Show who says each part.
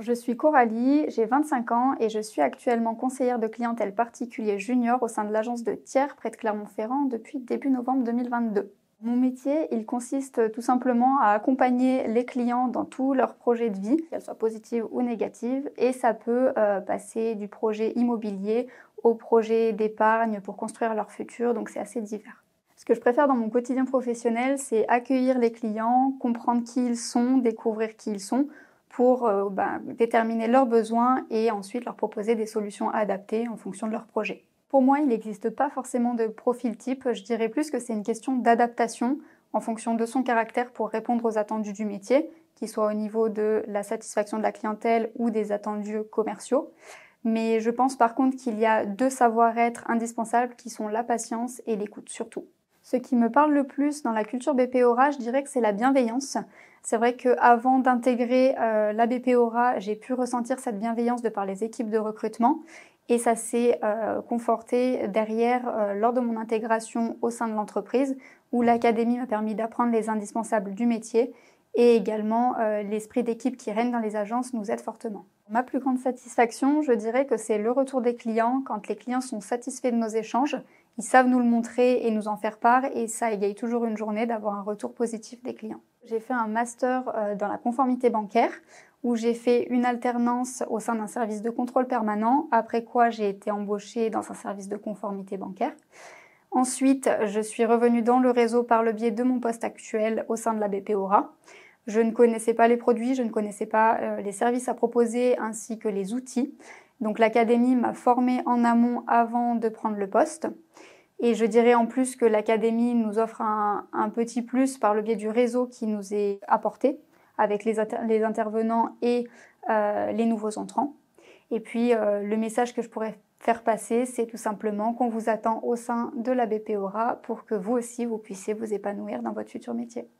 Speaker 1: Je suis Coralie, j'ai 25 ans et je suis actuellement conseillère de clientèle particulier junior au sein de l'agence de Thiers près de Clermont-Ferrand depuis début novembre 2022. Mon métier, il consiste tout simplement à accompagner les clients dans tous leurs projets de vie, qu'elles soient positives ou négatives, et ça peut euh, passer du projet immobilier au projet d'épargne pour construire leur futur, donc c'est assez divers. Ce que je préfère dans mon quotidien professionnel, c'est accueillir les clients, comprendre qui ils sont, découvrir qui ils sont, pour euh, ben, déterminer leurs besoins et ensuite leur proposer des solutions adaptées en fonction de leur projet. Pour moi, il n'existe pas forcément de profil type, je dirais plus que c'est une question d'adaptation en fonction de son caractère pour répondre aux attendus du métier, qu'il soit au niveau de la satisfaction de la clientèle ou des attendus commerciaux. Mais je pense par contre qu'il y a deux savoir-être indispensables qui sont la patience et l'écoute surtout. Ce qui me parle le plus dans la culture BPORA, je dirais que c'est la bienveillance. C'est vrai qu'avant d'intégrer euh, la la BPORA, j'ai pu ressentir cette bienveillance de par les équipes de recrutement et ça s'est euh, conforté derrière euh, lors de mon intégration au sein de l'entreprise où l'académie m'a permis d'apprendre les indispensables du métier et également l'esprit d'équipe qui règne dans les agences nous aide fortement. Ma plus grande satisfaction, je dirais que c'est le retour des clients quand les clients sont satisfaits de nos échanges ils savent nous le montrer et nous en faire part et ça égaye toujours une journée d'avoir un retour positif des clients. J'ai fait un master euh, dans la conformité bancaire où j'ai fait une alternance au sein d'un service de contrôle permanent, après quoi j'ai été embauchée dans un service de conformité bancaire. Ensuite, je suis revenue dans le réseau par le biais de mon poste actuel au sein de la BPORA. Je ne connaissais pas les produits, je ne connaissais pas euh, les services à proposer ainsi que les outils. Donc l'académie m'a formée en amont avant de prendre le poste. Et je dirais en plus que l'académie nous offre un, petit plus par le biais du réseau qui nous est apporté avec les, intervenants et euh, les nouveaux entrants. Et puis euh, le message que je pourrais faire passer, c'est tout simplement qu'on vous attend au sein de la BPORA pour que vous aussi, vous puissiez vous épanouir dans votre futur métier.